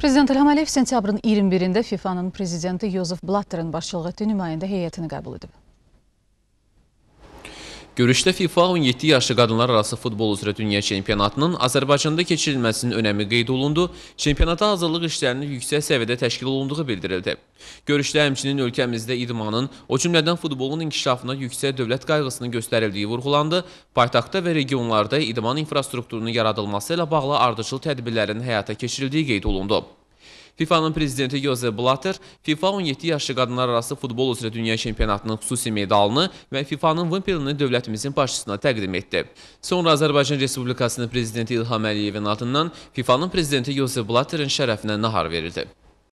Prezident İlham Əliyev sentyabrın 21-də FIFA-nın prezidenti Yozef Blatterin başçılıq etdiyi nümayəndə heyətini qəbul edib. Görüşdə FIFA 17 yaşı qadınlar arası futbol üzrə dünya çempionatının Azərbaycanda keçirilməsinin önəmi qeyd olundu, çempionata hazırlıq işlərinin yüksək səviyyədə təşkil olunduğu bildirildi. Görüşdə həmçinin ölkəmizdə idmanın, o cümlədən futbolun inkişafına yüksək dövlət qayğısının göstərildiyi vurğulandı, paytaxtda və regionlarda idman infrastrukturunun yaradılması ilə bağlı ardıcıl tədbirlərin həyata keçirildiyi qeyd olundu. FIFA-nın prezidenti Jose Blatter FIFA 17 yaşlı qadınlar arası futbol üzrə dünya çempionatının xüsusi medalını və FIFA-nın vimpelini dövlətimizin başçısına təqdim etdi. Sonra Azərbaycan Respublikasının prezidenti İlham Əliyevin adından FIFA-nın prezidenti Jose Blatterin şərəfinə nahar verildi.